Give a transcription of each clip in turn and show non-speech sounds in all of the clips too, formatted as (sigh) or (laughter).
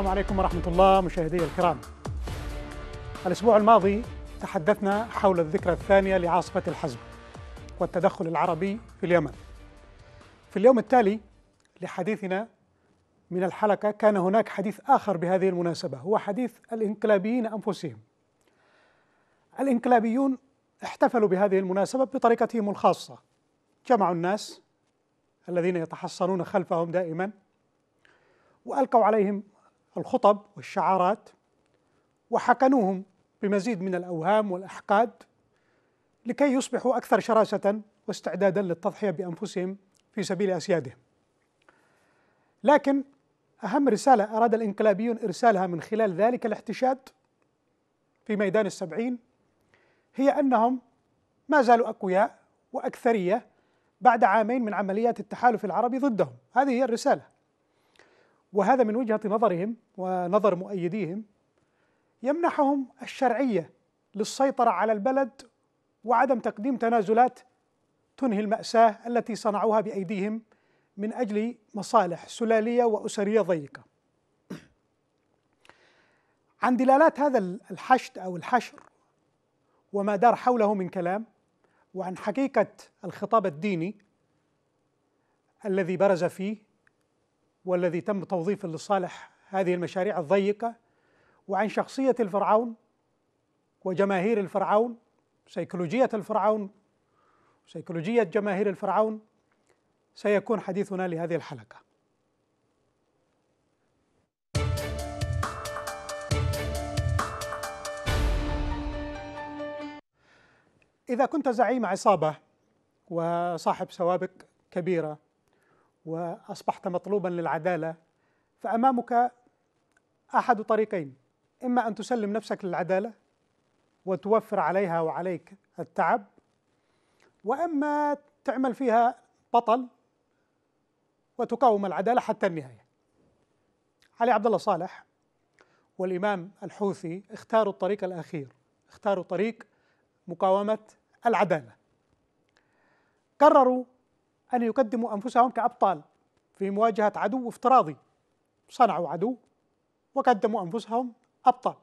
السلام عليكم ورحمة الله مشاهدي الكرام الأسبوع الماضي تحدثنا حول الذكرى الثانية لعاصفة الحزم والتدخل العربي في اليمن في اليوم التالي لحديثنا من الحلقة كان هناك حديث آخر بهذه المناسبة هو حديث الإنقلابيين أنفسهم الإنقلابيون احتفلوا بهذه المناسبة بطريقتهم الخاصة جمعوا الناس الذين يتحصنون خلفهم دائما والقوا عليهم الخطب والشعارات وحكنوهم بمزيد من الاوهام والاحقاد لكي يصبحوا اكثر شراسه واستعدادا للتضحيه بانفسهم في سبيل اسيادهم. لكن اهم رساله اراد الانقلابيون ارسالها من خلال ذلك الاحتشاد في ميدان السبعين هي انهم ما زالوا اقوياء واكثريه بعد عامين من عمليات التحالف العربي ضدهم، هذه هي الرساله. وهذا من وجهة نظرهم ونظر مؤيديهم يمنحهم الشرعية للسيطرة على البلد وعدم تقديم تنازلات تنهي المأساة التي صنعوها بأيديهم من أجل مصالح سلالية وأسرية ضيقة عن دلالات هذا الحشد أو الحشر وما دار حوله من كلام وعن حقيقة الخطاب الديني الذي برز فيه والذي تم توظيفه لصالح هذه المشاريع الضيقة وعن شخصية الفرعون وجماهير الفرعون سيكولوجية الفرعون سيكولوجية جماهير الفرعون سيكون حديثنا لهذه الحلقة إذا كنت زعيم عصابة وصاحب سوابق كبيرة واصبحت مطلوبا للعداله فامامك احد طريقين اما ان تسلم نفسك للعداله وتوفر عليها وعليك التعب واما تعمل فيها بطل وتقاوم العداله حتى النهايه علي عبد الله صالح والامام الحوثي اختاروا الطريق الاخير اختاروا طريق مقاومه العداله قرروا أن يقدموا أنفسهم كأبطال في مواجهة عدو افتراضي صنعوا عدو وقدموا أنفسهم أبطال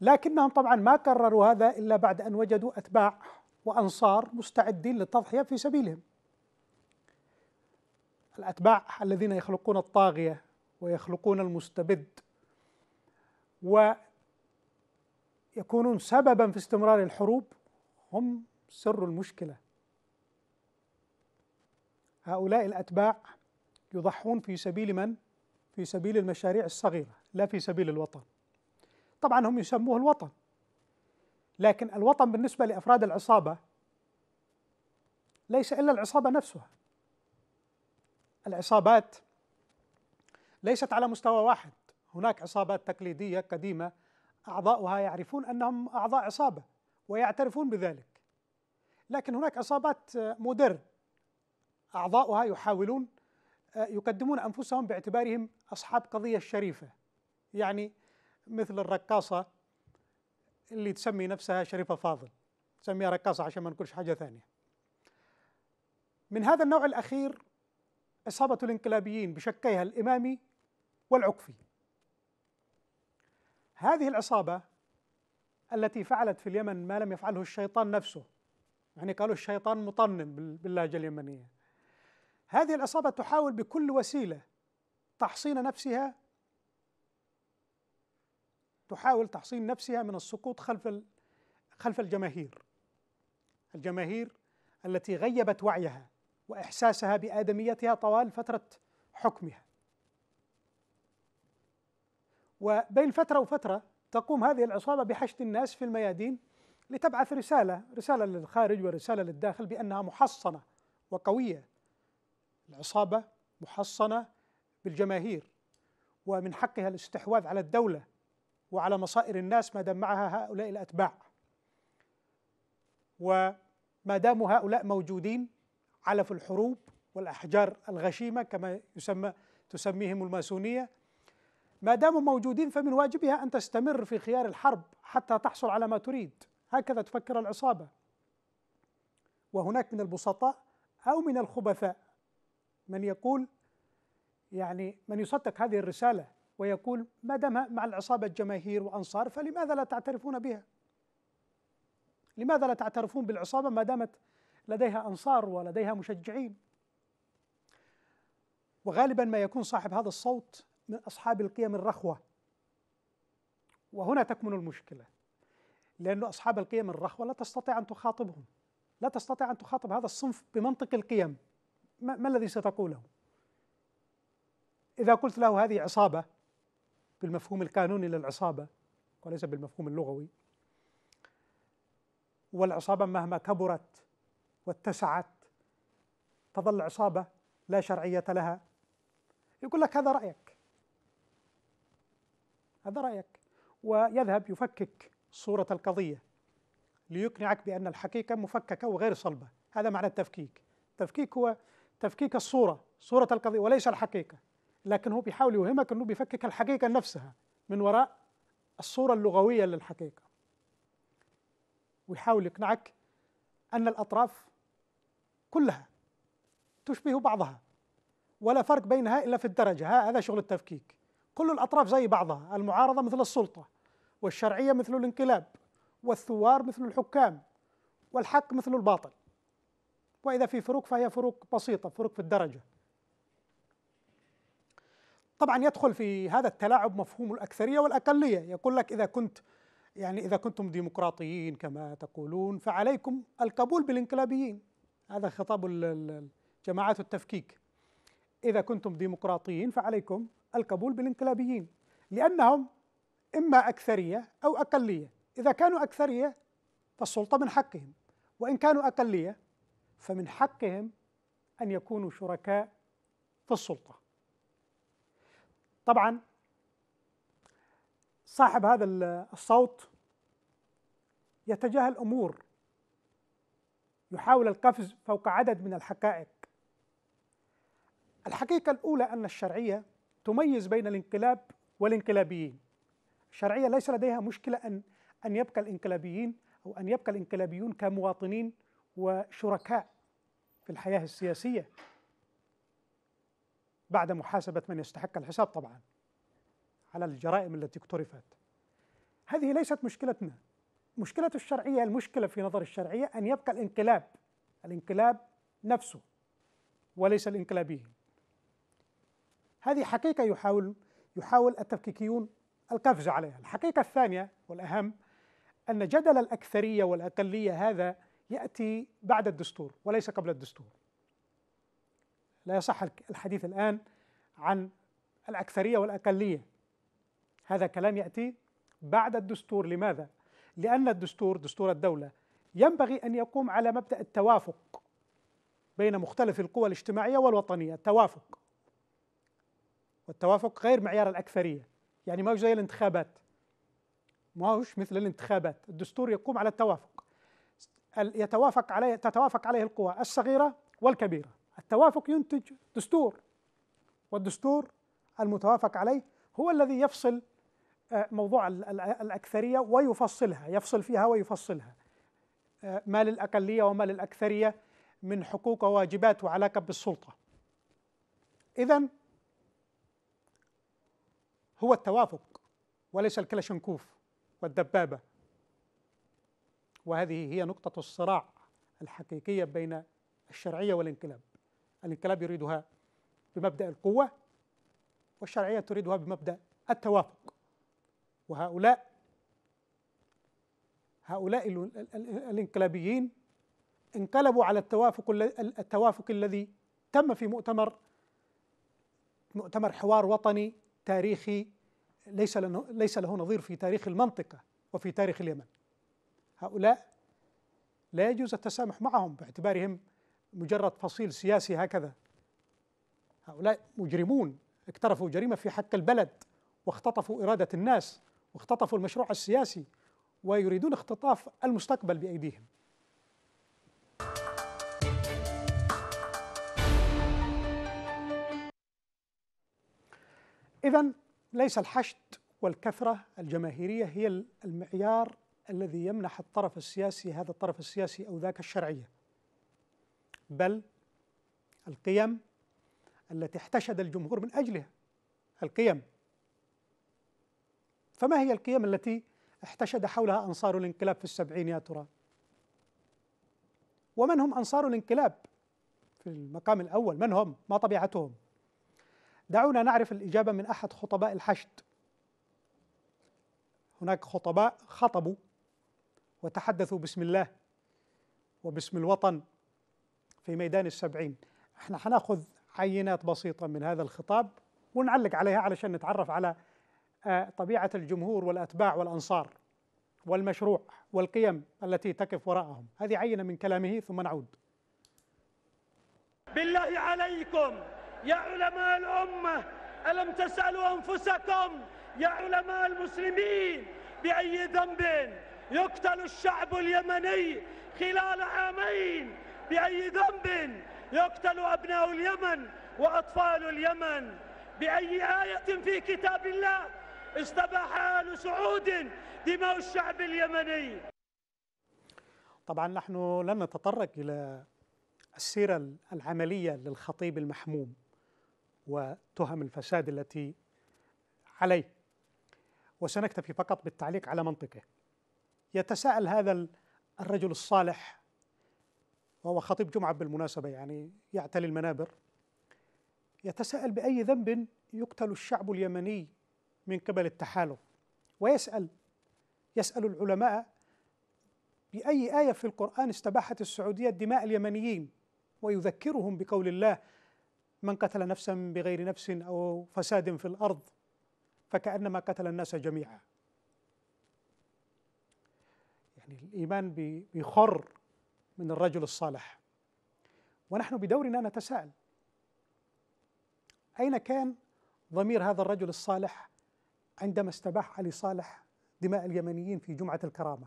لكنهم طبعا ما كرروا هذا إلا بعد أن وجدوا أتباع وأنصار مستعدين للتضحية في سبيلهم الأتباع الذين يخلقون الطاغية ويخلقون المستبد ويكونون سببا في استمرار الحروب هم سر المشكله هؤلاء الأتباع يضحون في سبيل من؟ في سبيل المشاريع الصغيرة لا في سبيل الوطن طبعا هم يسموه الوطن لكن الوطن بالنسبة لأفراد العصابة ليس إلا العصابة نفسها العصابات ليست على مستوى واحد هناك عصابات تقليدية قديمة أعضاؤها يعرفون أنهم أعضاء عصابة ويعترفون بذلك لكن هناك عصابات مودرن أعضاؤها يحاولون آه، يقدمون أنفسهم باعتبارهم أصحاب قضية شريفة يعني مثل الرقاصة اللي تسمي نفسها شريفة فاضل تسميها رقاصة عشان ما نقولش حاجة ثانية من هذا النوع الأخير إصابة الانقلابيين بشكيها الإمامي والعكفي هذه العصابة التي فعلت في اليمن ما لم يفعله الشيطان نفسه يعني قالوا الشيطان مطنن باللهجة اليمنية هذه العصابة تحاول بكل وسيلة تحصين نفسها تحاول تحصين نفسها من السقوط خلف خلف الجماهير الجماهير التي غيبت وعيها واحساسها بادميتها طوال فتره حكمها وبين فتره وفتره تقوم هذه العصابه بحشد الناس في الميادين لتبعث رساله رساله للخارج ورساله للداخل بانها محصنه وقويه العصابة محصنة بالجماهير ومن حقها الاستحواذ على الدولة وعلى مصائر الناس ما دام معها هؤلاء الأتباع وما داموا هؤلاء موجودين علف الحروب والأحجار الغشيمة كما يسمى تسميهم الماسونية ما داموا موجودين فمن واجبها أن تستمر في خيار الحرب حتى تحصل على ما تريد هكذا تفكر العصابة وهناك من البسطاء أو من الخبثاء من يقول يعني من يصدق هذه الرسالة ويقول ما دام مع العصابة جماهير وأنصار فلماذا لا تعترفون بها لماذا لا تعترفون بالعصابة ما دامت لديها أنصار ولديها مشجعين وغالبا ما يكون صاحب هذا الصوت من أصحاب القيم الرخوة وهنا تكمن المشكلة لأن أصحاب القيم الرخوة لا تستطيع أن تخاطبهم لا تستطيع أن تخاطب هذا الصنف بمنطق القيم ما, ما الذي ستقوله؟ إذا قلت له هذه عصابة بالمفهوم القانوني للعصابة وليس بالمفهوم اللغوي والعصابة مهما كبرت واتسعت تظل عصابة لا شرعية لها يقول لك هذا رأيك هذا رأيك ويذهب يفكك صورة القضية ليقنعك بأن الحقيقة مفككة وغير صلبة هذا معنى التفكيك التفكيك هو تفكيك الصورة صورة القضية وليس الحقيقة لكن هو بيحاول يوهمك أنه بيفكك الحقيقة نفسها من وراء الصورة اللغوية للحقيقة ويحاول يقنعك أن الأطراف كلها تشبه بعضها ولا فرق بينها إلا في الدرجة هذا شغل التفكيك كل الأطراف زي بعضها المعارضة مثل السلطة والشرعية مثل الانقلاب والثوار مثل الحكام والحق مثل الباطل وإذا في فروق فهي فروق بسيطة فروق في الدرجة طبعا يدخل في هذا التلاعب مفهوم الأكثرية والأقلية يقول لك إذا كنت يعني إذا كنتم ديمقراطيين كما تقولون فعليكم القبول بالانقلابيين هذا خطاب جماعات التفكيك إذا كنتم ديمقراطيين فعليكم القبول بالانقلابيين لأنهم إما أكثرية أو أقلية إذا كانوا أكثرية فالسلطة من حقهم وإن كانوا أقلية فمن حقهم أن يكونوا شركاء في السلطة طبعا صاحب هذا الصوت يتجاهل أمور يحاول القفز فوق عدد من الحقائق الحقيقة الأولى أن الشرعية تميز بين الانقلاب والانقلابيين الشرعية ليس لديها مشكلة أن أن يبقى الانقلابيين أو أن يبقى الانقلابيون كمواطنين وشركاء في الحياه السياسيه بعد محاسبه من يستحق الحساب طبعا على الجرائم التي اقترفت هذه ليست مشكلتنا مشكله الشرعيه المشكله في نظر الشرعيه ان يبقى الانقلاب الانقلاب نفسه وليس الانقلابيين هذه حقيقه يحاول يحاول التفكيكيون القفز عليها الحقيقه الثانيه والاهم ان جدل الاكثريه والاقليه هذا يأتي بعد الدستور وليس قبل الدستور لا يصح الحديث الآن عن الأكثرية والأقلية هذا كلام يأتي بعد الدستور لماذا؟ لأن الدستور دستور الدولة ينبغي أن يقوم على مبدأ التوافق بين مختلف القوى الاجتماعية والوطنية التوافق والتوافق غير معيار الأكثرية يعني ما هو زي الانتخابات ما هوش مثل الانتخابات الدستور يقوم على التوافق يتوافق عليه تتوافق عليه القوى الصغيرة والكبيرة التوافق ينتج دستور والدستور المتوافق عليه هو الذي يفصل آه، موضوع الأكثرية ويفصلها يفصل فيها ويفصلها آه، ما للأقلية وما للأكثرية من حقوق وواجبات وعلاقة بالسلطة إذا هو التوافق وليس الكلاشنكوف والدبابة وهذه هي نقطة الصراع الحقيقية بين الشرعية والانقلاب الانقلاب يريدها بمبدأ القوة والشرعية تريدها بمبدأ التوافق وهؤلاء هؤلاء الانقلابيين انقلبوا على التوافق التوافق الذي تم في مؤتمر مؤتمر حوار وطني تاريخي ليس ليس له نظير في تاريخ المنطقة وفي تاريخ اليمن هؤلاء لا يجوز التسامح معهم باعتبارهم مجرد فصيل سياسي هكذا هؤلاء مجرمون اقترفوا جريمة في حق البلد واختطفوا إرادة الناس واختطفوا المشروع السياسي ويريدون اختطاف المستقبل بأيديهم إذا ليس الحشد والكثرة الجماهيرية هي المعيار الذي يمنح الطرف السياسي هذا الطرف السياسي او ذاك الشرعيه بل القيم التي احتشد الجمهور من اجلها القيم فما هي القيم التي احتشد حولها انصار الانقلاب في السبعين يا ترى ومن هم انصار الانقلاب في المقام الاول من هم ما طبيعتهم دعونا نعرف الاجابه من احد خطباء الحشد هناك خطباء خطبوا وتحدثوا باسم الله وباسم الوطن في ميدان السبعين احنا حناخذ عينات بسيطة من هذا الخطاب ونعلق عليها علشان نتعرف على آه، طبيعة الجمهور والأتباع والأنصار والمشروع والقيم التي تقف وراءهم هذه عينة من كلامه ثم نعود بالله عليكم يا علماء الأمة ألم تسألوا أنفسكم يا علماء المسلمين بأي ذنب يقتل الشعب اليمني خلال عامين بأي ذنب يقتل أبناء اليمن وأطفال اليمن بأي آية في كتاب الله استباح آل سعود دماء الشعب اليمني طبعا نحن لن نتطرق إلى السيرة العملية للخطيب المحموم وتهم الفساد التي عليه وسنكتفي فقط بالتعليق على منطقه يتساءل هذا الرجل الصالح وهو خطيب جمعة بالمناسبة يعني يعتلي المنابر يتساءل بأي ذنب يقتل الشعب اليمني من قبل التحالف ويسأل يسأل العلماء بأي آية في القرآن استباحت السعودية دماء اليمنيين ويذكرهم بقول الله من قتل نفسا بغير نفس أو فساد في الأرض فكأنما قتل الناس جميعا يعني الإيمان بيخر من الرجل الصالح ونحن بدورنا نتساءل أين كان ضمير هذا الرجل الصالح عندما استباح علي صالح دماء اليمنيين في جمعة الكرامة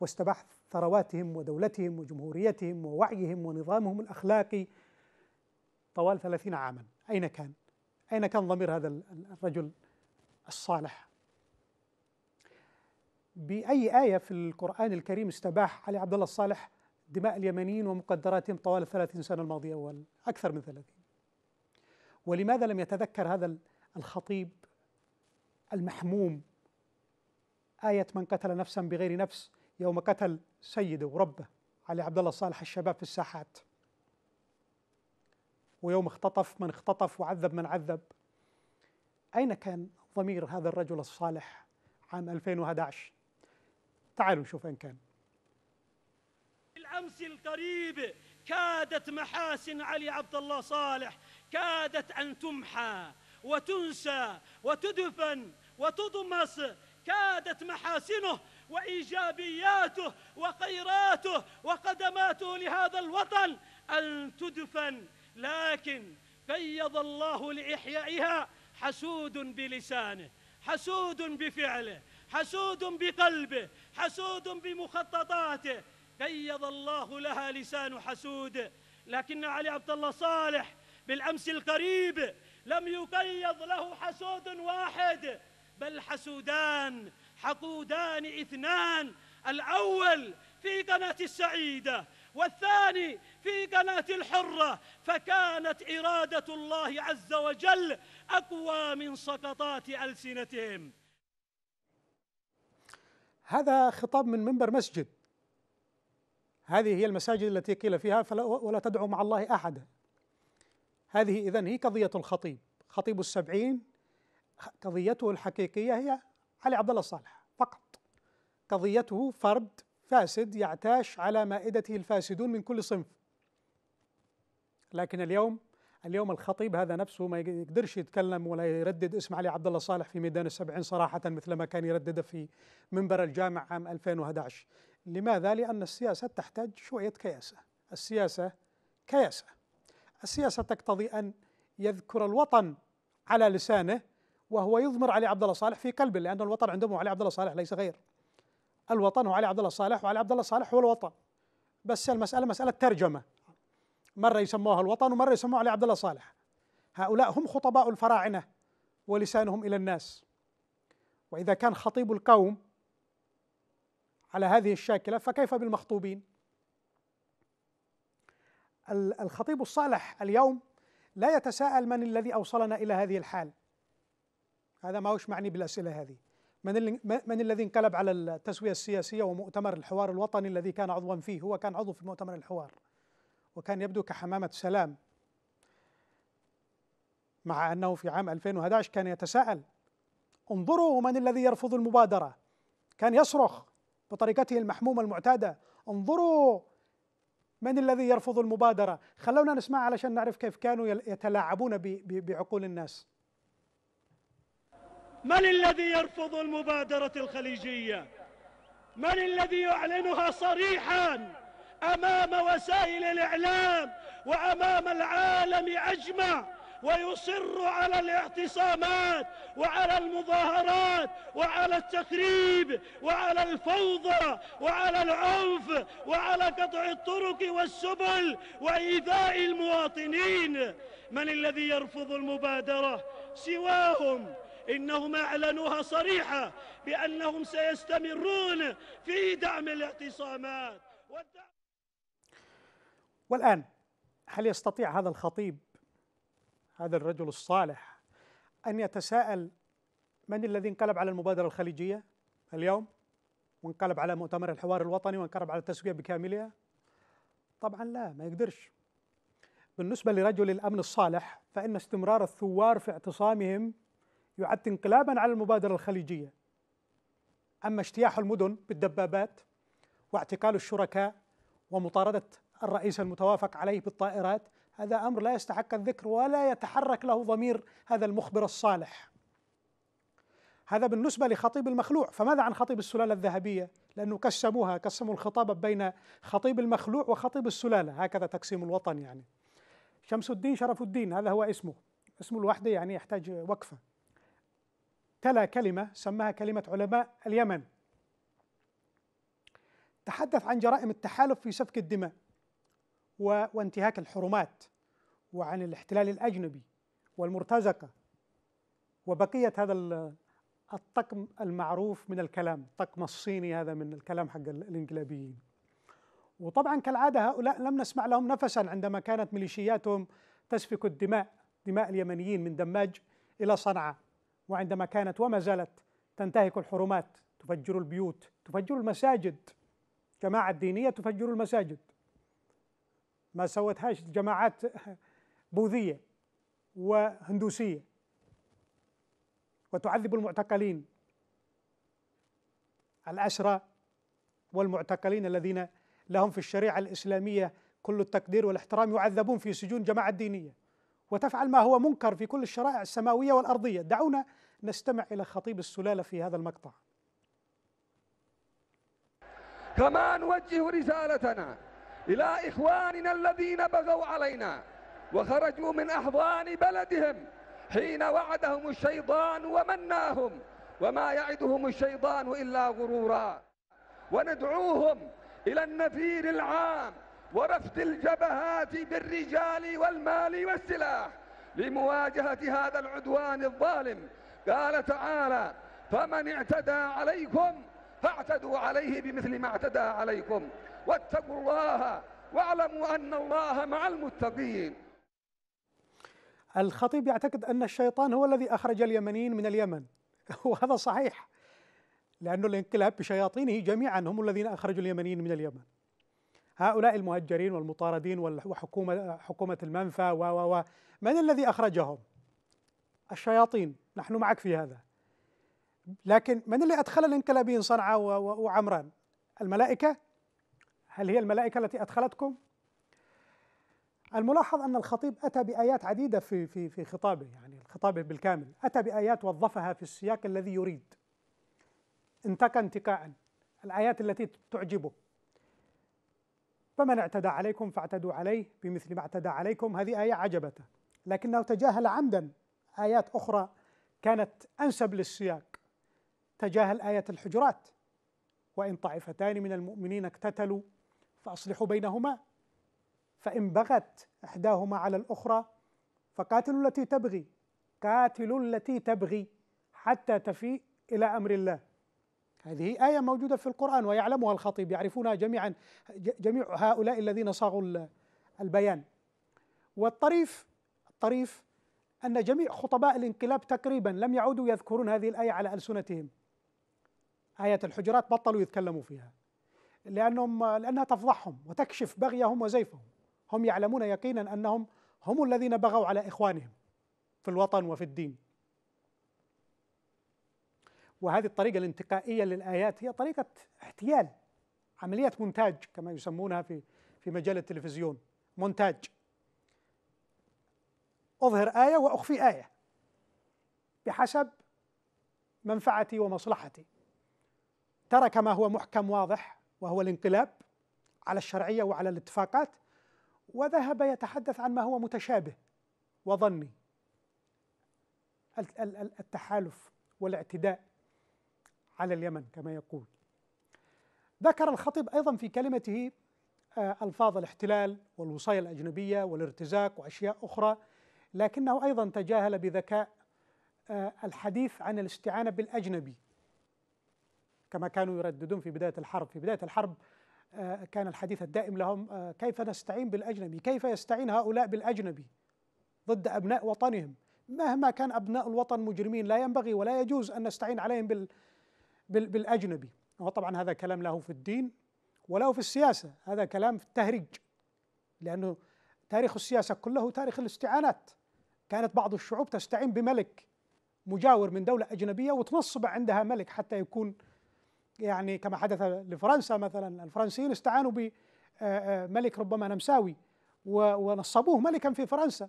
واستباح ثرواتهم ودولتهم وجمهوريتهم ووعيهم ونظامهم الأخلاقي طوال ثلاثين عاما أين كان؟ أين كان ضمير هذا الرجل الصالح بأي آية في القرآن الكريم استباح علي عبد الله الصالح دماء اليمنيين ومقدراتهم طوال الثلاثين سنة الماضية والأكثر من ثلاثين ولماذا لم يتذكر هذا الخطيب المحموم آية من قتل نفسا بغير نفس يوم قتل سيده وربه علي عبد الله صالح الشباب في الساحات ويوم اختطف من اختطف وعذب من عذب أين كان ضمير هذا الرجل الصالح عام 2011 تعالوا نشوف إن كان الأمس القريب كادت محاسن علي عبد الله صالح كادت أن تمحى وتنسى وتدفن وتضمس كادت محاسنه وإيجابياته وخيراته وقدماته لهذا الوطن أن تدفن لكن قيض الله لإحيائها حسود بلسانه حسود بفعله حسود بقلبه حسود بمخططاته قيض الله لها لسان حسود لكن علي عبد الله صالح بالأمس القريب لم يقيض له حسود واحد بل حسودان حقودان اثنان الأول في قناة السعيدة والثاني في قناة الحرة فكانت إرادة الله عز وجل أقوى من سقطات ألسنتهم هذا خطاب من منبر مسجد هذه هي المساجد التي قيل فيها فلا ولا تدعو مع الله أحدا هذه إذن هي قضية الخطيب خطيب السبعين قضيته الحقيقية هي علي عبد الله صالح فقط قضيته فرد فاسد يعتاش على مائدته الفاسدون من كل صنف لكن اليوم اليوم الخطيب هذا نفسه ما يقدرش يتكلم ولا يردد اسم علي عبد الله صالح في ميدان السبعين صراحة مثل ما كان يردده في منبر الجامع عام 2011 لماذا؟ لأن السياسة تحتاج شوية كياسة السياسة كياسة السياسة تقتضي أن يذكر الوطن على لسانه وهو يضمر علي عبد الله صالح في قلبه لأن الوطن عندهم علي عبد الله صالح ليس غير الوطن هو علي عبد الله صالح وعلي عبد الله صالح هو الوطن بس المسألة مسألة ترجمة مرة يسموها الوطن ومرة يسموها علي عبد الله صالح هؤلاء هم خطباء الفراعنة ولسانهم إلى الناس وإذا كان خطيب القوم على هذه الشاكلة فكيف بالمخطوبين الخطيب الصالح اليوم لا يتساءل من الذي أوصلنا إلى هذه الحال هذا ما هوش معني بالأسئلة هذه من, من الذي انقلب على التسوية السياسية ومؤتمر الحوار الوطني الذي كان عضوا فيه هو كان عضو في مؤتمر الحوار وكان يبدو كحمامة سلام مع أنه في عام 2011 كان يتساءل انظروا من الذي يرفض المبادرة كان يصرخ بطريقته المحمومة المعتادة انظروا من الذي يرفض المبادرة خلونا نسمع علشان نعرف كيف كانوا يتلاعبون بعقول الناس من الذي يرفض المبادرة الخليجية من الذي يعلنها صريحاً أمام وسائل الإعلام وأمام العالم أجمع ويصر على الاعتصامات وعلى المظاهرات وعلى التخريب وعلى الفوضى وعلى العنف وعلى قطع الطرق والسبل وإيذاء المواطنين من الذي يرفض المبادرة سواهم إنهم أعلنوها صريحة بأنهم سيستمرون في دعم الاعتصامات والآن هل يستطيع هذا الخطيب هذا الرجل الصالح أن يتساءل من الذي انقلب على المبادرة الخليجية اليوم وانقلب على مؤتمر الحوار الوطني وانقلب على التسوية بكاملها طبعا لا ما يقدرش بالنسبة لرجل الأمن الصالح فإن استمرار الثوار في اعتصامهم يعد انقلابا على المبادرة الخليجية أما اجتياح المدن بالدبابات واعتقال الشركاء ومطاردة الرئيس المتوافق عليه بالطائرات هذا امر لا يستحق الذكر ولا يتحرك له ضمير هذا المخبر الصالح هذا بالنسبة لخطيب المخلوع فماذا عن خطيب السلالة الذهبية لأنه قسموها قسموا الخطاب بين خطيب المخلوع وخطيب السلالة هكذا تقسيم الوطن يعني شمس الدين شرف الدين هذا هو اسمه اسمه لوحده يعني يحتاج وقفة تلا كلمة سماها كلمة علماء اليمن تحدث عن جرائم التحالف في سفك الدماء وانتهاك الحرمات وعن الاحتلال الأجنبي والمرتزقة وبقية هذا الطقم المعروف من الكلام الطقم الصيني هذا من الكلام حق الإنقلابيين وطبعا كالعادة هؤلاء لم نسمع لهم نفسا عندما كانت ميليشياتهم تسفك الدماء دماء اليمنيين من دماج إلى صنعاء وعندما كانت وما زالت تنتهك الحرمات تفجر البيوت تفجر المساجد جماعة دينية تفجر المساجد ما سوتهاش جماعات بوذية وهندوسية وتعذب المعتقلين الأسرى والمعتقلين الذين لهم في الشريعة الإسلامية كل التقدير والاحترام يعذبون في سجون جماعة دينية وتفعل ما هو منكر في كل الشرائع السماوية والأرضية دعونا نستمع إلى خطيب السلالة في هذا المقطع كما نوجه رسالتنا إلى إخواننا الذين بغوا علينا وخرجوا من أحضان بلدهم حين وعدهم الشيطان ومناهم وما يعدهم الشيطان إلا غرورا وندعوهم إلى النفير العام ورفض الجبهات بالرجال والمال والسلاح لمواجهة هذا العدوان الظالم قال تعالى فمن اعتدى عليكم فاعتدوا عليه بمثل ما اعتدى عليكم واتقوا الله واعلموا أن الله مع المتقين الخطيب يعتقد أن الشيطان هو الذي أخرج اليمنيين من اليمن (laughs) وهذا صحيح لأن الانقلاب بشياطينه جميعا هم الذين أخرجوا اليمنيين من اليمن هؤلاء المهجرين والمطاردين وحكومة حكومة المنفى و و و من الذي أخرجهم؟ الشياطين نحن معك في هذا لكن من اللي أدخل الانقلابيين صنعاء وعمران؟ الملائكة؟ هل هي الملائكة التي أدخلتكم؟ الملاحظ أن الخطيب أتى بآيات عديدة في في في خطابه يعني خطابه بالكامل أتى بآيات وظفها في السياق الذي يريد انتكى انتكاء الآيات التي تعجبه فمن اعتدى عليكم فاعتدوا عليه بمثل ما اعتدى عليكم هذه آية عجبته لكنه تجاهل عمدا آيات أخرى كانت أنسب للسياق تجاهل آية الحجرات وإن طائفتان من المؤمنين اقتتلوا فأصلحوا بينهما فإن بغت إحداهما على الأخرى فقاتلوا التي تبغي قاتلوا التي تبغي حتى تفي إلى أمر الله هذه آية موجودة في القرآن ويعلمها الخطيب يعرفونها جميعا جميع هؤلاء الذين صاغوا البيان والطريف الطريف أن جميع خطباء الانقلاب تقريبا لم يعودوا يذكرون هذه الآية على ألسنتهم آية الحجرات بطلوا يتكلموا فيها لأنهم لأنها تفضحهم وتكشف بغيهم وزيفهم هم يعلمون يقينا أنهم هم الذين بغوا على إخوانهم في الوطن وفي الدين وهذه الطريقة الانتقائية للآيات هي طريقة احتيال عملية مونتاج كما يسمونها في في مجال التلفزيون مونتاج أظهر آية وأخفي آية بحسب منفعتي ومصلحتي ترك ما هو محكم واضح وهو الانقلاب على الشرعية وعلى الاتفاقات وذهب يتحدث عن ما هو متشابه وظني التحالف والاعتداء على اليمن كما يقول ذكر الخطيب أيضا في كلمته آه، ألفاظ الاحتلال والوصاية الأجنبية والارتزاق وأشياء أخرى لكنه أيضا تجاهل بذكاء آه، الحديث عن الاستعانة بالأجنبي كما كانوا يرددون في بداية الحرب في بداية الحرب آه، كان الحديث الدائم لهم آه، كيف نستعين بالأجنبي كيف يستعين هؤلاء بالأجنبي ضد أبناء وطنهم مهما كان أبناء الوطن مجرمين لا ينبغي ولا يجوز أن نستعين عليهم بال بال بالأجنبي وطبعا هذا كلام له في الدين وله في السياسة هذا كلام في التهريج لأنه تاريخ السياسة كله تاريخ الاستعانات كانت بعض الشعوب تستعين بملك مجاور من دولة أجنبية وتنصب عندها ملك حتى يكون يعني كما حدث لفرنسا مثلا الفرنسيين استعانوا بملك آه، آه، ربما نمساوي ونصبوه ملكا في فرنسا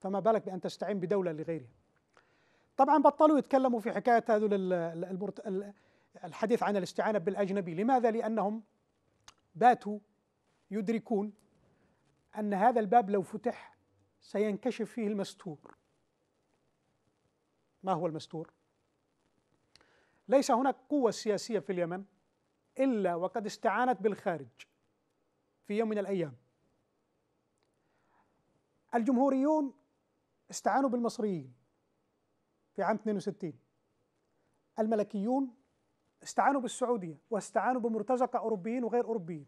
فما بالك بأن تستعين بدولة لغيرها طبعا بطلوا يتكلموا في حكاية هذول الحديث عن الاستعانة بالأجنبي لماذا؟ لأنهم باتوا يدركون أن هذا الباب لو فتح سينكشف فيه المستور ما هو المستور؟ ليس هناك قوة سياسية في اليمن إلا وقد استعانت بالخارج في يوم من الأيام الجمهوريون استعانوا بالمصريين في عام 62 الملكيون استعانوا بالسعودية واستعانوا بمرتزقة أوروبيين وغير أوروبيين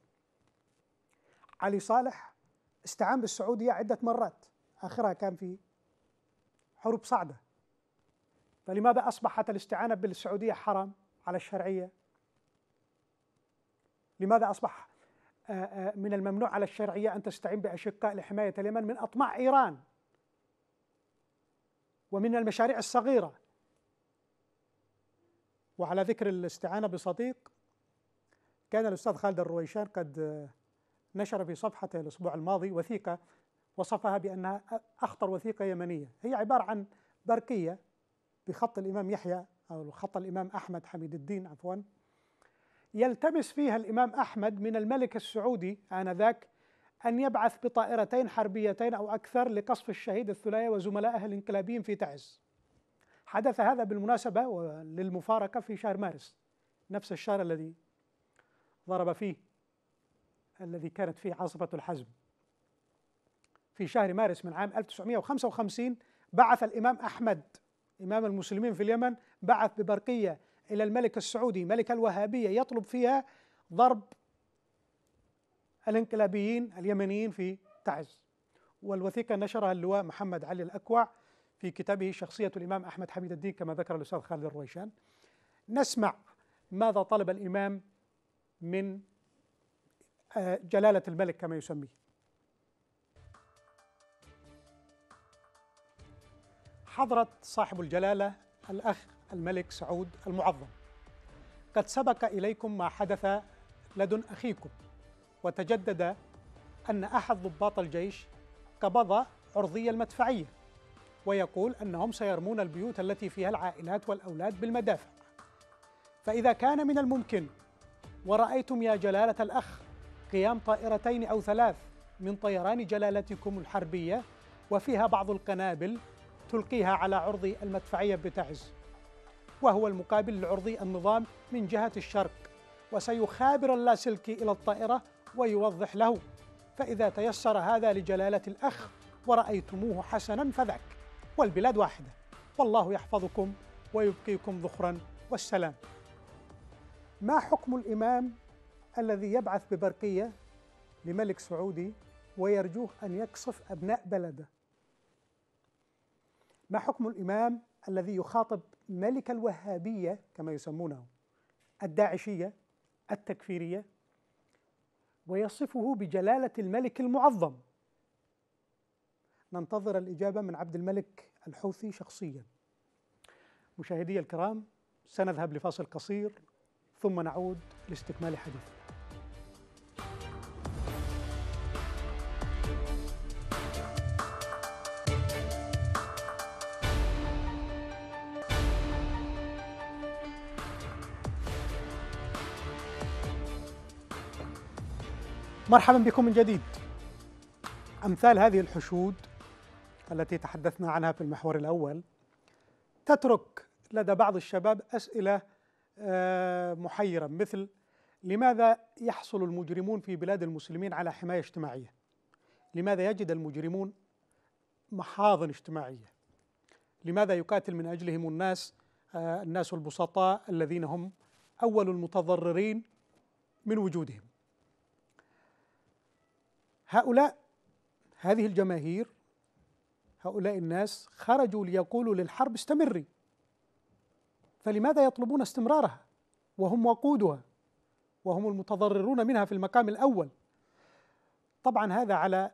علي صالح استعان بالسعودية عدة مرات آخرها كان في حروب صعدة فلماذا أصبحت الاستعانة بالسعودية حرام على الشرعية لماذا أصبح آه، آه، من الممنوع على الشرعية أن تستعين بأشقاء لحماية اليمن من أطماع إيران ومن المشاريع الصغيرة وعلى ذكر الاستعانة بصديق كان الأستاذ خالد الرويشان قد آه، نشر في صفحته الأسبوع الماضي وثيقة وصفها بأنها أخطر وثيقة يمنية هي عبارة عن برقية بخط الإمام يحيى أو خط الإمام أحمد حميد الدين عفوا يلتمس فيها الإمام أحمد من الملك السعودي آنذاك أن يبعث بطائرتين حربيتين أو أكثر لقصف الشهيد الثلاية وزملائه الانقلابيين في تعز حدث هذا بالمناسبة وللمفارقة في شهر مارس نفس الشهر الذي ضرب فيه الذي كانت فيه عاصفة الحزم في شهر مارس من عام 1955 بعث الإمام أحمد إمام المسلمين في اليمن بعث ببرقية إلى الملك السعودي ملك الوهابية يطلب فيها ضرب الانقلابيين اليمنيين في تعز والوثيقة نشرها اللواء محمد علي الأكوع في كتابه شخصية الإمام أحمد حميد الدين كما ذكر الأستاذ خالد الرويشان نسمع ماذا طلب الإمام من آه، جلالة الملك كما يسميه حضرة صاحب الجلالة الأخ الملك سعود المعظم قد سبق إليكم ما حدث لدن أخيكم وتجدد أن أحد ضباط الجيش قبض عرضي المدفعية ويقول أنهم سيرمون البيوت التي فيها العائلات والأولاد بالمدافع فإذا كان من الممكن ورأيتم يا جلالة الأخ قيام طائرتين أو ثلاث من طيران جلالتكم الحربية وفيها بعض القنابل تلقيها على عرض المدفعية بتعز وهو المقابل لعرضي النظام من جهة الشرق وسيخابر اللاسلكي إلى الطائرة ويوضح له فإذا تيسر هذا لجلالة الأخ ورأيتموه حسنا فذاك والبلاد واحدة والله يحفظكم ويبقيكم ذخرا والسلام ما حكم الإمام الذي يبعث ببرقية لملك سعودي ويرجوه أن يقصف أبناء بلده ما حكم الإمام الذي يخاطب ملك الوهابية كما يسمونه الداعشية التكفيرية ويصفه بجلالة الملك المعظم ننتظر الإجابة من عبد الملك الحوثي شخصيا مشاهدي الكرام سنذهب لفاصل قصير ثم نعود لاستكمال حديثنا مرحبا بكم من جديد أمثال هذه الحشود التي تحدثنا عنها في المحور الأول تترك لدى بعض الشباب أسئلة آه، محيرة مثل لماذا يحصل المجرمون في بلاد المسلمين على حماية اجتماعية؟ لماذا يجد المجرمون محاضن اجتماعية؟ لماذا يقاتل من أجلهم الناس آه، الناس البسطاء الذين هم أول المتضررين من وجودهم؟ هؤلاء هذه الجماهير هؤلاء الناس خرجوا ليقولوا للحرب استمري فلماذا يطلبون استمرارها وهم وقودها وهم المتضررون منها في المقام الاول طبعا هذا على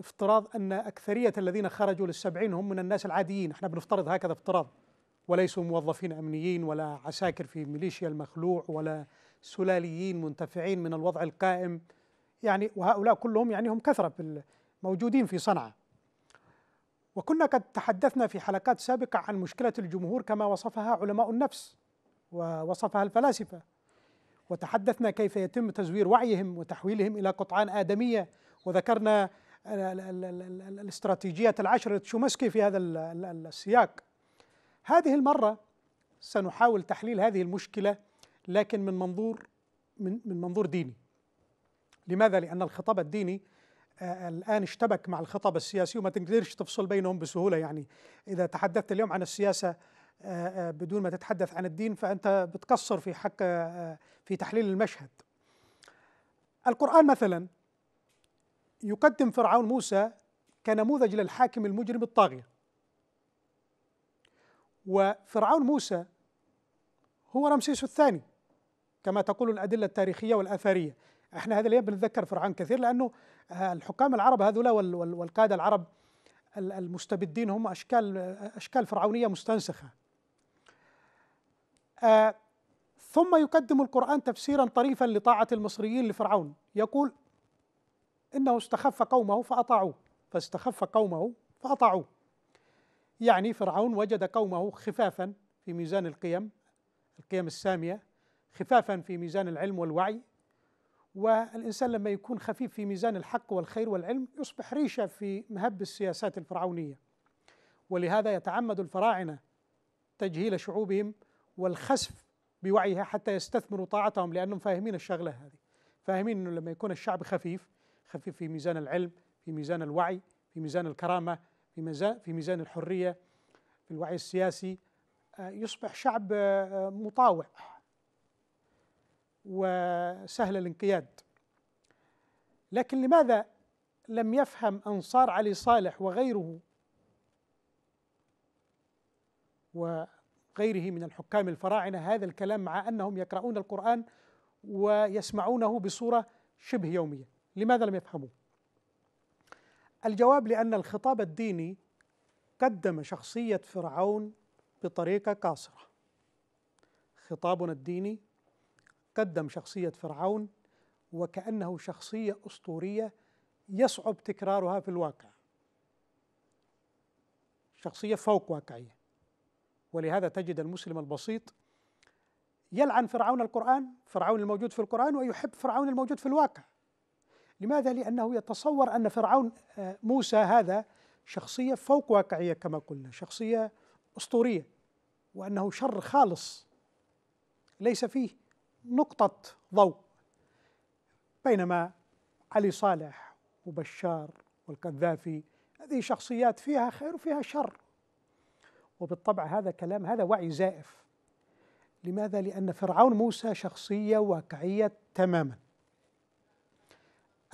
افتراض ان اكثريه الذين خرجوا للسبعين هم من الناس العاديين احنا بنفترض هكذا افتراض وليسوا موظفين امنيين ولا عساكر في ميليشيا المخلوع ولا سلاليين منتفعين من الوضع القائم يعني وهؤلاء كلهم يعني هم كثرة موجودين في صنعاء وكنا قد تحدثنا في حلقات سابقة عن مشكلة الجمهور كما وصفها علماء النفس ووصفها الفلاسفة وتحدثنا كيف يتم تزوير وعيهم وتحويلهم إلى قطعان آدمية وذكرنا الاستراتيجية العشر تشومسكي في هذا السياق هذه المرة سنحاول تحليل هذه المشكلة لكن من منظور من منظور ديني لماذا؟ لأن الخطاب الديني آه، الآن اشتبك مع الخطاب السياسي وما تقدرش تفصل بينهم بسهولة يعني إذا تحدثت اليوم عن السياسة آه، آه، بدون ما تتحدث عن الدين فأنت بتقصر في حق في تحليل المشهد القرآن مثلا يقدم فرعون موسى كنموذج للحاكم المجرم الطاغية وفرعون موسى هو رمسيس الثاني كما تقول الأدلة التاريخية والآثارية احنا هذا الايام بنتذكر فرعون كثير لانه آه، الحكام العرب هذولا والقاده العرب المستبدين هم اشكال اشكال فرعونيه مستنسخه. آه، ثم يقدم القران تفسيرا طريفا لطاعه المصريين لفرعون يقول انه استخف قومه فاطاعوه فاستخف قومه فاطاعوه. يعني فرعون وجد قومه خفافا في ميزان القيم القيم الساميه خفافا في ميزان العلم والوعي والإنسان لما يكون خفيف في ميزان الحق والخير والعلم يصبح ريشة في مهب السياسات الفرعونية ولهذا يتعمد الفراعنة تجهيل شعوبهم والخسف بوعيها حتى يستثمروا طاعتهم لأنهم فاهمين الشغلة هذه فاهمين أنه لما يكون الشعب خفيف خفيف في ميزان العلم في ميزان الوعي في ميزان الكرامة في ميزان, في ميزان الحرية في الوعي السياسي آه، يصبح شعب آه، مطاوع وسهل الانقياد لكن لماذا لم يفهم أنصار علي صالح وغيره وغيره من الحكام الفراعنة هذا الكلام مع أنهم يقرؤون القرآن ويسمعونه بصورة شبه يومية لماذا لم يفهموه الجواب لأن الخطاب الديني قدم شخصية فرعون بطريقة قاصرة خطابنا الديني قدم شخصية فرعون وكأنه شخصية أسطورية يصعب تكرارها في الواقع شخصية فوق واقعية ولهذا تجد المسلم البسيط يلعن فرعون القرآن فرعون الموجود في القرآن ويحب فرعون الموجود في الواقع لماذا؟ لأنه يتصور أن فرعون آه، موسى هذا شخصية فوق واقعية كما قلنا شخصية أسطورية وأنه شر خالص ليس فيه نقطة ضوء بينما علي صالح وبشار والقذافي هذه شخصيات فيها خير وفيها شر وبالطبع هذا كلام هذا وعي زائف لماذا؟ لأن فرعون موسى شخصية واقعية تماما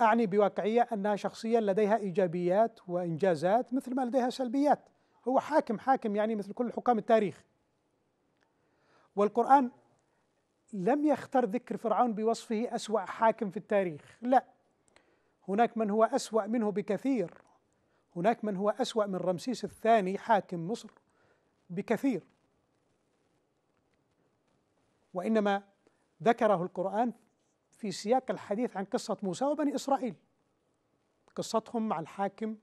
أعني بواقعية أنها شخصية لديها إيجابيات وإنجازات مثل ما لديها سلبيات هو حاكم حاكم يعني مثل كل حكام التاريخ والقرآن لم يختر ذكر فرعون بوصفه أسوأ حاكم في التاريخ لا هناك من هو أسوأ منه بكثير هناك من هو أسوأ من رمسيس الثاني حاكم مصر بكثير وإنما ذكره القرآن في سياق الحديث عن قصة موسى وبني إسرائيل قصتهم مع الحاكم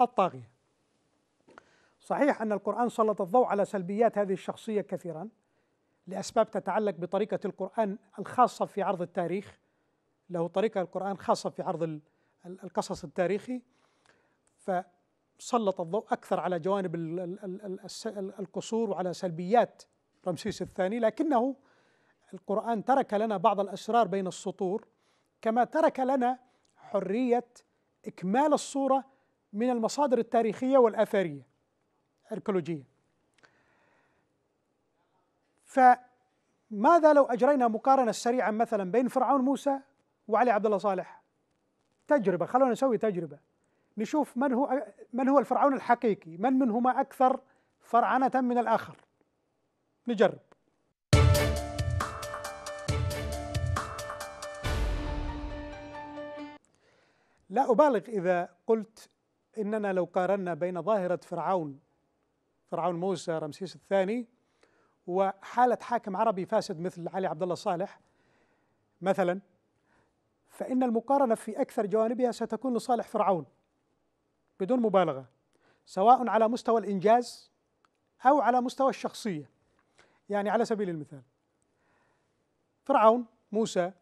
الطاغية صحيح أن القرآن سلط الضوء على سلبيات هذه الشخصية كثيرا لأسباب تتعلق بطريقة القرآن الخاصة في عرض التاريخ له طريقة القرآن خاصة في عرض القصص التاريخي فسلط الضوء أكثر على جوانب القصور وعلى سلبيات رمسيس الثاني لكنه القرآن ترك لنا بعض الأسرار بين السطور كما ترك لنا حرية إكمال الصورة من المصادر التاريخية والأثرية أركولوجية فماذا لو أجرينا مقارنة سريعه مثلا بين فرعون موسى وعلي عبد الله صالح تجربة خلونا نسوي تجربة نشوف من هو من هو الفرعون الحقيقي من منهما أكثر فرعنة من الآخر نجرب لا أبالغ إذا قلت إننا لو قارنا بين ظاهرة فرعون فرعون موسى رمسيس الثاني وحالة حاكم عربي فاسد مثل علي عبد الله صالح مثلا فإن المقارنة في أكثر جوانبها ستكون لصالح فرعون بدون مبالغة سواء على مستوى الإنجاز أو على مستوى الشخصية يعني على سبيل المثال فرعون موسى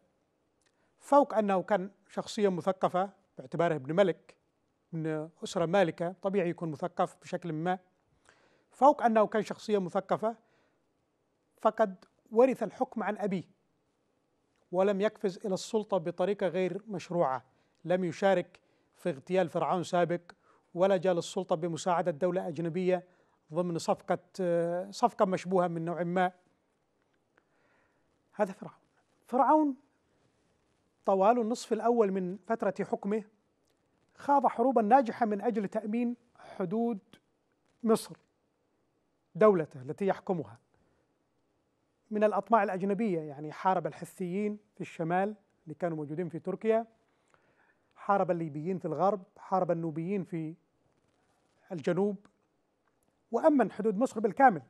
فوق أنه كان شخصية مثقفة باعتباره ابن ملك من أسرة مالكة طبيعي يكون مثقف بشكل ما فوق أنه كان شخصية مثقفة فقد ورث الحكم عن أبيه ولم يقفز إلى السلطة بطريقة غير مشروعة لم يشارك في اغتيال فرعون سابق ولا جاء للسلطة بمساعدة دولة أجنبية ضمن صفقة صفقة مشبوهة من نوع ما هذا فرعون فرعون طوال النصف الأول من فترة حكمه خاض حروبا ناجحة من أجل تأمين حدود مصر دولته التي يحكمها من الأطماع الأجنبية يعني حارب الحثيين في الشمال اللي كانوا موجودين في تركيا حارب الليبيين في الغرب حارب النوبيين في الجنوب وأمن حدود مصر بالكامل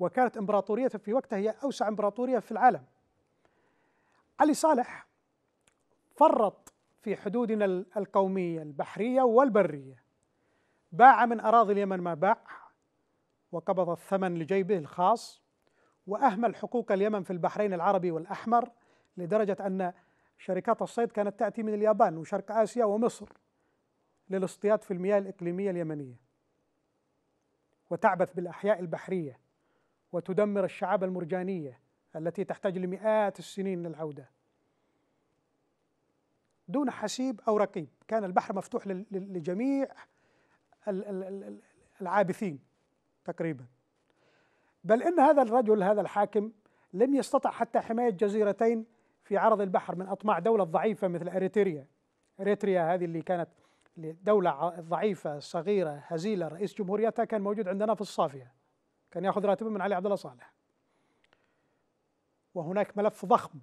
وكانت إمبراطوريته في وقتها هي أوسع إمبراطورية في العالم علي صالح فرط في حدودنا القومية البحرية والبرية باع من أراضي اليمن ما باع وقبض الثمن لجيبه الخاص واهمل حقوق اليمن في البحرين العربي والاحمر لدرجه ان شركات الصيد كانت تاتي من اليابان وشرق اسيا ومصر للاصطياد في المياه الاقليميه اليمنيه وتعبث بالاحياء البحريه وتدمر الشعاب المرجانيه التي تحتاج لمئات السنين للعوده دون حسيب او رقيب كان البحر مفتوح لجميع العابثين تقريبا بل إن هذا الرجل هذا الحاكم لم يستطع حتى حماية جزيرتين في عرض البحر من أطماع دولة ضعيفة مثل أريتريا أريتريا هذه اللي كانت دولة ضعيفة صغيرة هزيلة رئيس جمهوريتها كان موجود عندنا في الصافية كان ياخذ راتبه من علي عبد الله صالح وهناك ملف ضخم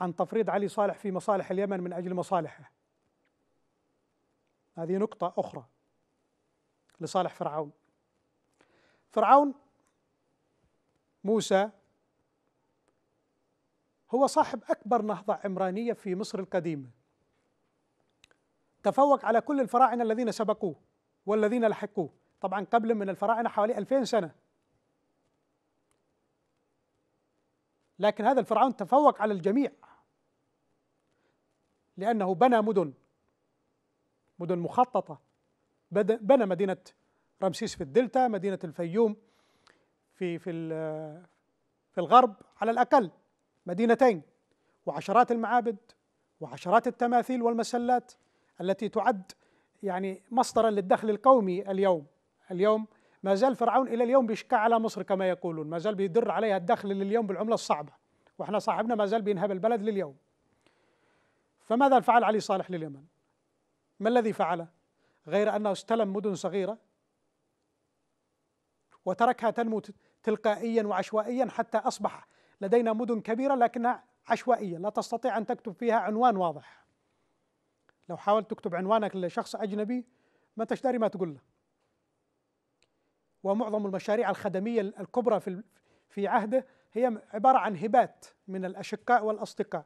عن تفريض علي صالح في مصالح اليمن من أجل مصالحه هذه نقطة أخرى لصالح فرعون فرعون موسى هو صاحب أكبر نهضة عمرانية في مصر القديمة تفوق على كل الفراعنة الذين سبقوه والذين لحقوه طبعا قبل من الفراعنة حوالي 2000 سنة لكن هذا الفرعون تفوق على الجميع لأنه بنى مدن مدن مخططة بنى مدينة رمسيس في الدلتا مدينة الفيوم في في في الغرب على الاقل مدينتين وعشرات المعابد وعشرات التماثيل والمسلات التي تعد يعني مصدرا للدخل القومي اليوم اليوم ما زال فرعون الى اليوم بيشكى على مصر كما يقولون ما زال بيدر عليها الدخل لليوم بالعمله الصعبه واحنا صاحبنا ما زال بينهب البلد لليوم فماذا فعل علي صالح لليمن ما الذي فعله غير انه استلم مدن صغيره وتركها تنمو تلقائيا وعشوائيا حتى اصبح لدينا مدن كبيره لكنها عشوائيه لا تستطيع ان تكتب فيها عنوان واضح لو حاولت تكتب عنوانك لشخص اجنبي ما تشتري ما تقول له ومعظم المشاريع الخدميه الكبرى في في عهده هي عباره عن هبات من الاشقاء والاصدقاء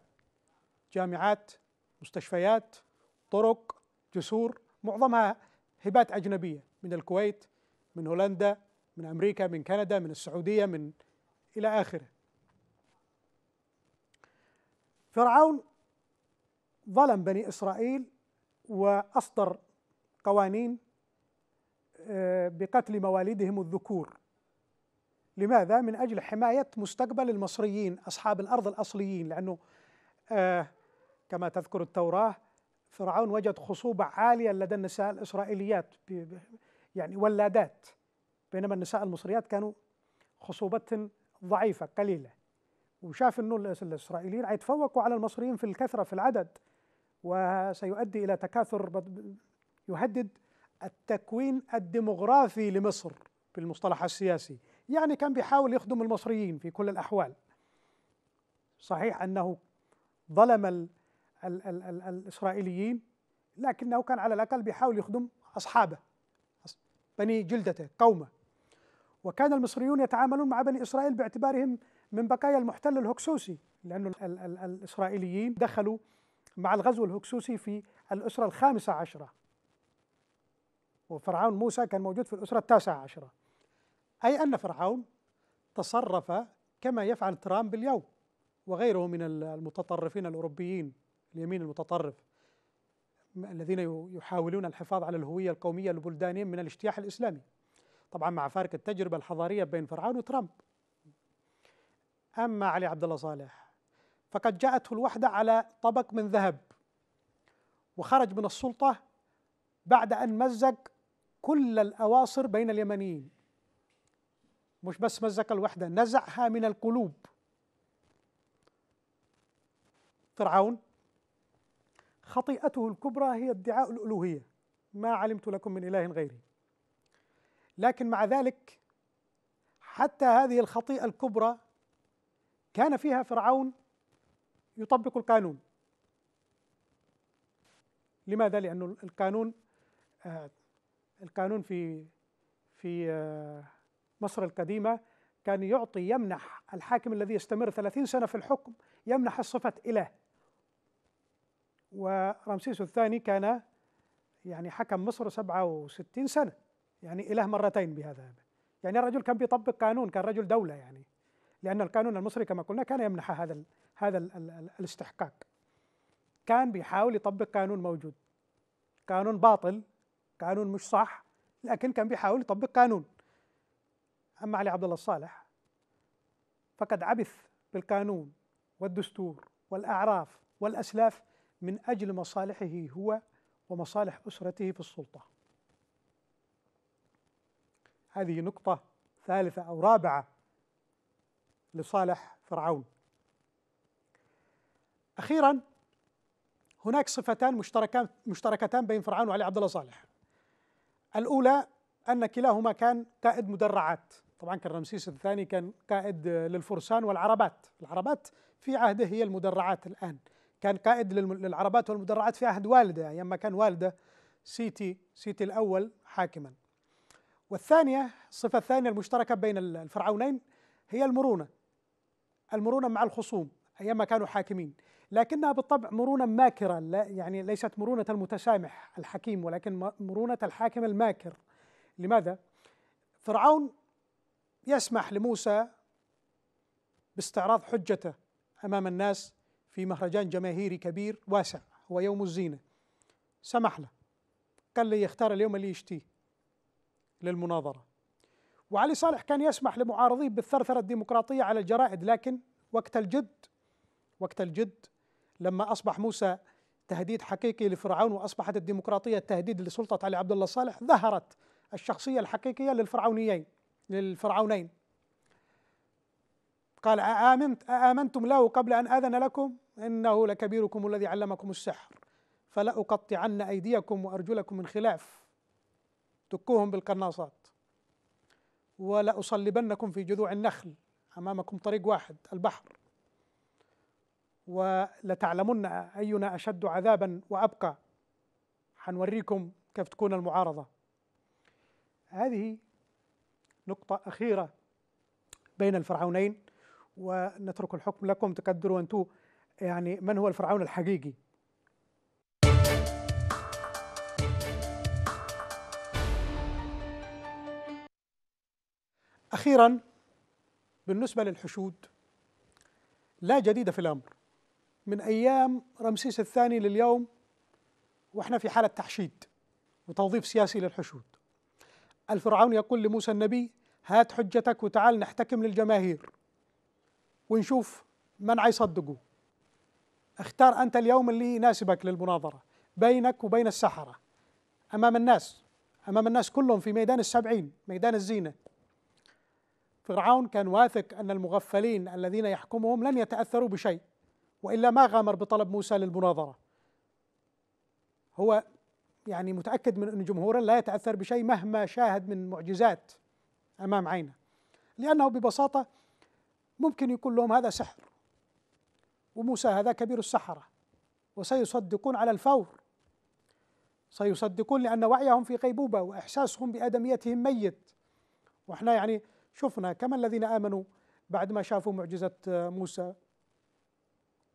جامعات مستشفيات طرق جسور معظمها هبات اجنبيه من الكويت من هولندا من امريكا من كندا من السعوديه من الى اخره فرعون ظلم بني اسرائيل واصدر قوانين آه، بقتل مواليدهم الذكور لماذا؟ من اجل حمايه مستقبل المصريين اصحاب الارض الاصليين لانه آه، كما تذكر التوراه فرعون وجد خصوبه عاليه لدى النساء الاسرائيليات يعني ولادات بينما النساء المصريات كانوا خصوبة ضعيفة قليلة وشاف أنه الإسرائيليين يتفوقوا على المصريين في الكثرة في العدد وسيؤدي إلى تكاثر يهدد التكوين الديمغرافي لمصر بالمصطلح السياسي يعني كان بيحاول يخدم المصريين في كل الأحوال صحيح أنه ظلم الـ الـ الـ الـ الإسرائيليين لكنه كان على الأقل بيحاول يخدم أصحابه بني جلدته قومه وكان المصريون يتعاملون مع بني إسرائيل باعتبارهم من بقايا المحتل الهكسوسي لأن الإسرائيليين دخلوا مع الغزو الهكسوسي في الأسرة الخامسة عشرة وفرعون موسى كان موجود في الأسرة التاسعة عشرة أي أن فرعون تصرف كما يفعل ترامب اليوم وغيره من المتطرفين الأوروبيين اليمين المتطرف الذين يحاولون الحفاظ على الهوية القومية لبلدانهم من الاجتياح الإسلامي طبعا مع فارق التجربة الحضارية بين فرعون وترامب أما علي عبد الله صالح فقد جاءته الوحدة على طبق من ذهب وخرج من السلطة بعد أن مزق كل الأواصر بين اليمنيين مش بس مزق الوحدة نزعها من القلوب فرعون خطيئته الكبرى هي ادعاء الألوهية ما علمت لكم من إله غيري لكن مع ذلك حتى هذه الخطيئة الكبرى كان فيها فرعون يطبق القانون لماذا؟ لأن القانون آه، القانون في في آه، مصر القديمة كان يعطي يمنح الحاكم الذي يستمر ثلاثين سنة في الحكم يمنح الصفة إله ورمسيس الثاني كان يعني حكم مصر 67 سنة يعني إله مرتين بهذا يعني الرجل كان بيطبق قانون كان رجل دولة يعني لأن القانون المصري كما قلنا كان يمنح هذا الـ هذا الـ الـ الاستحقاق كان بيحاول يطبق قانون موجود قانون باطل قانون مش صح لكن كان بيحاول يطبق قانون أما علي عبد الله الصالح فقد عبث بالقانون والدستور والأعراف والأسلاف من أجل مصالحه هو ومصالح أسرته في السلطة هذه نقطة ثالثة أو رابعة لصالح فرعون أخيرا هناك صفتان مشتركان مشتركتان بين فرعون وعلي عبد الله صالح الأولى أن كلاهما كان قائد مدرعات طبعا كان رمسيس الثاني كان قائد للفرسان والعربات العربات في عهده هي المدرعات الآن كان قائد للعربات والمدرعات في عهد والده أيام ما كان والده سيتي سيتي الأول حاكما والثانية الصفة الثانية المشتركة بين الفرعونين هي المرونة المرونة مع الخصوم أيام ما كانوا حاكمين لكنها بالطبع مرونة ماكرة لا يعني ليست مرونة المتسامح الحكيم ولكن مرونة الحاكم الماكر لماذا؟ فرعون يسمح لموسى باستعراض حجته أمام الناس في مهرجان جماهيري كبير واسع هو يوم الزينة سمح له قال لي يختار اليوم اللي يشتيه للمناظرة وعلي صالح كان يسمح لمعارضيه بالثرثرة الديمقراطية على الجرائد لكن وقت الجد وقت الجد لما أصبح موسى تهديد حقيقي لفرعون وأصبحت الديمقراطية تهديد لسلطة علي عبد الله صالح ظهرت الشخصية الحقيقية للفرعونيين للفرعونين قال أآمنت أآمنتم له قبل أن آذن لكم إنه لكبيركم الذي علمكم السحر فلأقطعن أيديكم وأرجلكم من خلاف دكوهم بالقناصات ولأصلبنكم في جذوع النخل أمامكم طريق واحد البحر ولتعلمن أينا أشد عذابا وأبقى حنوريكم كيف تكون المعارضة هذه نقطة أخيرة بين الفرعونين ونترك الحكم لكم تقدروا أنتم يعني من هو الفرعون الحقيقي أخيرا بالنسبة للحشود لا جديد في الأمر من أيام رمسيس الثاني لليوم وإحنا في حالة تحشيد وتوظيف سياسي للحشود الفرعون يقول لموسى النبي هات حجتك وتعال نحتكم للجماهير ونشوف من عيصدقوا اختار أنت اليوم اللي يناسبك للمناظرة بينك وبين السحرة أمام الناس أمام الناس كلهم في ميدان السبعين ميدان الزينة فرعون كان واثق أن المغفلين الذين يحكمهم لن يتأثروا بشيء وإلا ما غامر بطلب موسى للمناظرة هو يعني متأكد من أن جمهوره لا يتأثر بشيء مهما شاهد من معجزات أمام عينه لأنه ببساطة ممكن يقول لهم هذا سحر وموسى هذا كبير السحرة وسيصدقون على الفور سيصدقون لأن وعيهم في غيبوبة وإحساسهم بآدميتهم ميت وإحنا يعني شفنا كم الذين آمنوا بعد ما شافوا معجزة آه، موسى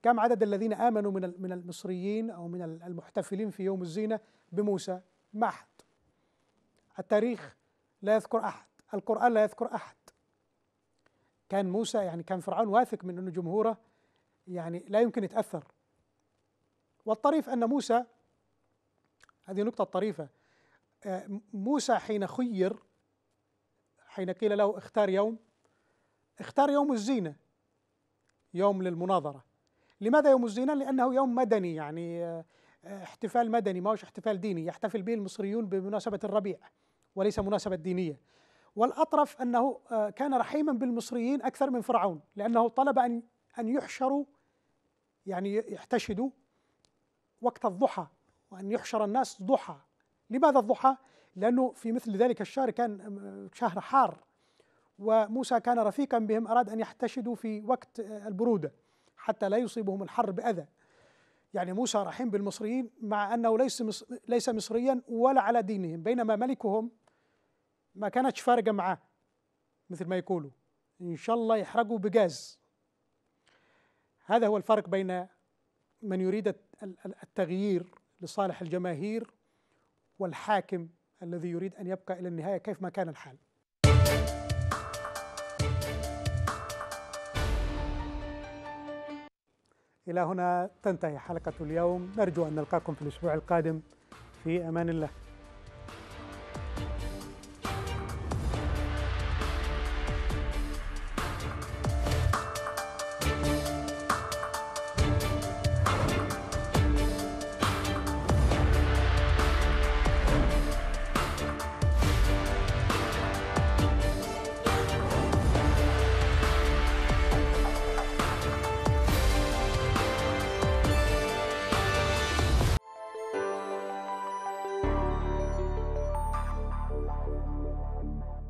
كم عدد الذين آمنوا من من المصريين أو من المحتفلين في يوم الزينة بموسى ما أحد التاريخ لا يذكر أحد القرآن لا يذكر أحد كان موسى يعني كان فرعون واثق من أنه جمهوره يعني لا يمكن يتأثر والطريف أن موسى هذه نقطة طريفة آه، موسى حين خير حين قيل له اختار يوم اختار يوم الزينة يوم للمناظرة لماذا يوم الزينة؟ لأنه يوم مدني يعني آه، احتفال مدني ما هوش احتفال ديني يحتفل به المصريون بمناسبة الربيع وليس مناسبة دينية والأطرف أنه آه، كان رحيما بالمصريين أكثر من فرعون لأنه طلب أن أن يحشروا يعني يحتشدوا وقت الضحى وأن يحشر الناس ضحى لماذا الضحى؟ لأنه في مثل ذلك الشهر كان شهر حار وموسى كان رفيقا بهم أراد أن يحتشدوا في وقت أه، البرودة حتى لا يصيبهم الحر بأذى يعني موسى رحيم بالمصريين مع أنه ليس, ليس مصريا ولا على دينهم بينما ملكهم ما كانتش فارقة معاه مثل ما يقولوا إن شاء الله يحرقوا بجاز هذا هو الفرق بين من يريد التغيير لصالح الجماهير والحاكم الذي يريد أن يبقى إلى النهاية كيف ما كان الحال إلى هنا تنتهي حلقة اليوم نرجو أن نلقاكم في الأسبوع القادم في أمان الله